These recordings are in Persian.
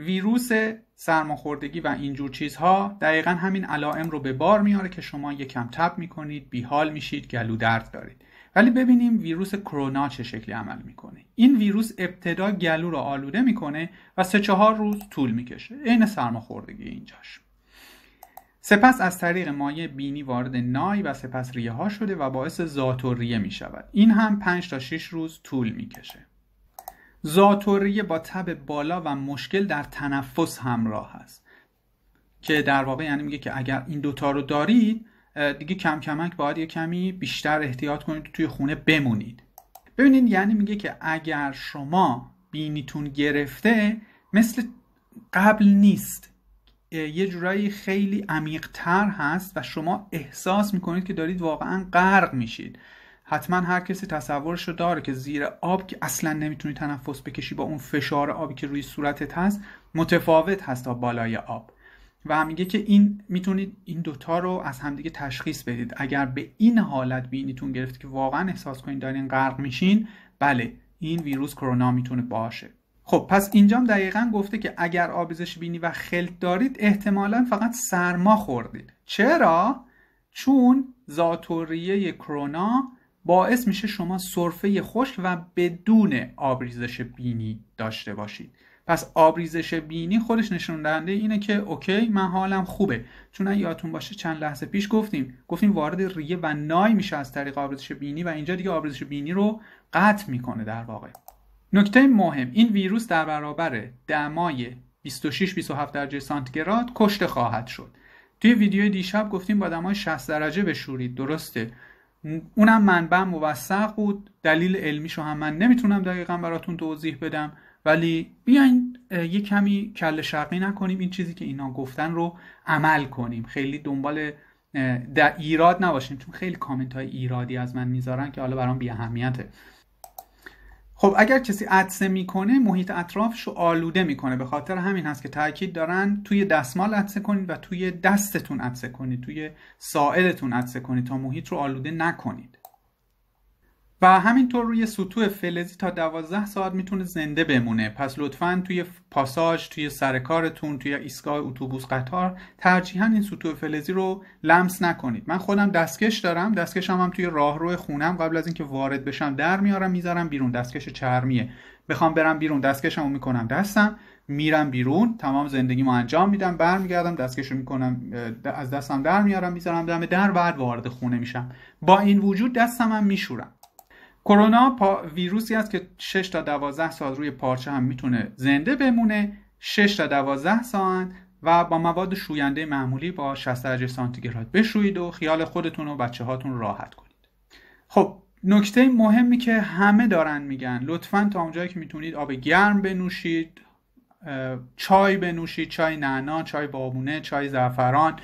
ویروس سرماخوردگی و اینجور چیزها دقیقا همین علائم رو به بار میاره که شما یکم تب میکنید بیحال میشید گلو درد دارید ولی ببینیم ویروس کرونا چه شکلی عمل میکنه این ویروس ابتدا گلو رو آلوده میکنه و سه چهار روز طول میکشه عین سرماخوردگی اینجاش سپس از طریق مایع بینی وارد نای و سپس ریه ها شده و باعث ذات و می این هم 5 تا 6 روز طول میکشه. زاتوریه با تب بالا و مشکل در تنفس همراه است که در واقع یعنی میگه که اگر این دوتا رو دارید دیگه کم کمک باید یه کمی بیشتر احتیاط کنید توی خونه بمونید ببینید یعنی میگه که اگر شما بینیتون گرفته مثل قبل نیست یه جورایی خیلی عمیقتر هست و شما احساس میکنید که دارید واقعا غرق میشید حتما هر کسی تصورش رو داره که زیر آب که اصلا نمیتونی تنفس بکشی با اون فشار آبی که روی صورتت هست متفاوت هست تا بالای آب و هم میگه که این میتونید این دوتا رو از همدیگه تشخیص بدید اگر به این حالت بینیتون گرفت که واقعا احساس کنید دارین غرق میشین بله این ویروس کرونا میتونه باشه خب پس اینجام دقیقا گفته که اگر آبیزش بینی و خلط دارید احتمالا فقط سرما خوردید چرا چون زاتوریه کرونا باعث میشه شما سرفه خشک و بدون آبریزش بینی داشته باشید پس آبریزش بینی خودش نشون دهنده اینه که اوکی من حالم خوبه چون یادتون باشه چند لحظه پیش گفتیم گفتیم وارد ریه و نای میشه از طریق آبریزش بینی و اینجا دیگه آبریزش بینی رو قطع میکنه در واقع نکته مهم این ویروس در برابر دمای 26 27 درجه سانتیگراد کشته خواهد شد توی ویدیو دیشب گفتیم با دمای 60 درجه بشورید درسته اونم منبع موثق بود دلیل علمی شو هم من نمیتونم دقیقا براتون توضیح بدم ولی بیاین یه کمی کل شرقی نکنیم این چیزی که اینا گفتن رو عمل کنیم خیلی دنبال ایراد نباشیم چون خیلی کامنت های ایرادی از من میذارن که حالا برام بی اهمیته خب اگر کسی عدسه میکنه محیط اطرافش رو آلوده میکنه به خاطر همین هست که تاکید دارن توی دستمال عدسه کنید و توی دستتون عدسه کنید توی سائلتون عدسه کنید تا محیط رو آلوده نکنید و همینطور روی سطوح فلزی تا 12 ساعت میتونه زنده بمونه پس لطفا توی پاساژ توی سرکارتون، توی ایستگاه اتوبوس قطار ترجیحا این سطوح فلزی رو لمس نکنید من خودم دستکش دارم دستکشم هم توی راهرو خونم قبل از اینکه وارد بشم در میارم میذارم بیرون دستکش چرمیه بخوام برم بیرون دستکشمو میکنم دستم میرم بیرون تمام زندگیمو انجام میدم برمیگردم دستکشو میکنم از دستم در میارم میذارم دم در بعد وارد خونه میشم با این وجود دستم هم میشورم کرونا ویروسی است که 6 تا 12 ساعت روی پارچه هم میتونه زنده بمونه 6 تا 12 ساعت و با مواد شوینده معمولی با 60 درجه سانتیگراد بشویید و خیال خودتون و بچه هاتون راحت کنید خب نکته مهمی که همه دارن میگن لطفا تا اونجایی که میتونید آب گرم بنوشید چای بنوشید چای نعنا چای بابونه چای زعفران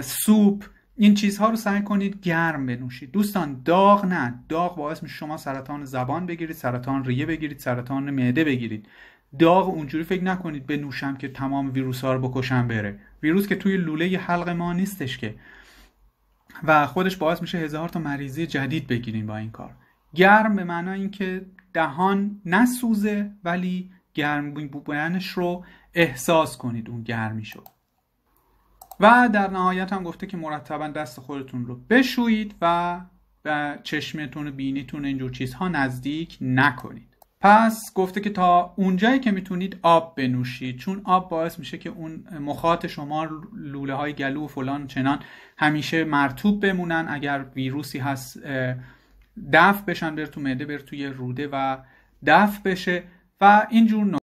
سوپ این چیزها رو سعی کنید گرم بنوشید دوستان داغ نه داغ باعث میشه شما سرطان زبان بگیرید سرطان ریه بگیرید سرطان معده بگیرید داغ اونجوری فکر نکنید بنوشم که تمام ویروس ها رو بکشم بره ویروس که توی لوله ی حلق ما نیستش که و خودش باعث میشه هزار تا مریضی جدید بگیریم با این کار گرم به معنای اینکه دهان نسوزه ولی گرم بودنش رو احساس کنید اون گرمی شد و در نهایت هم گفته که مرتبا دست خودتون رو بشویید و چشمتون و بینیتون اینجور چیزها نزدیک نکنید پس گفته که تا اونجایی که میتونید آب بنوشید چون آب باعث میشه که اون مخاط شما لوله های گلو و فلان چنان همیشه مرتوب بمونن اگر ویروسی هست دفع بشن بر تو معده بر توی روده و دفع بشه و اینجور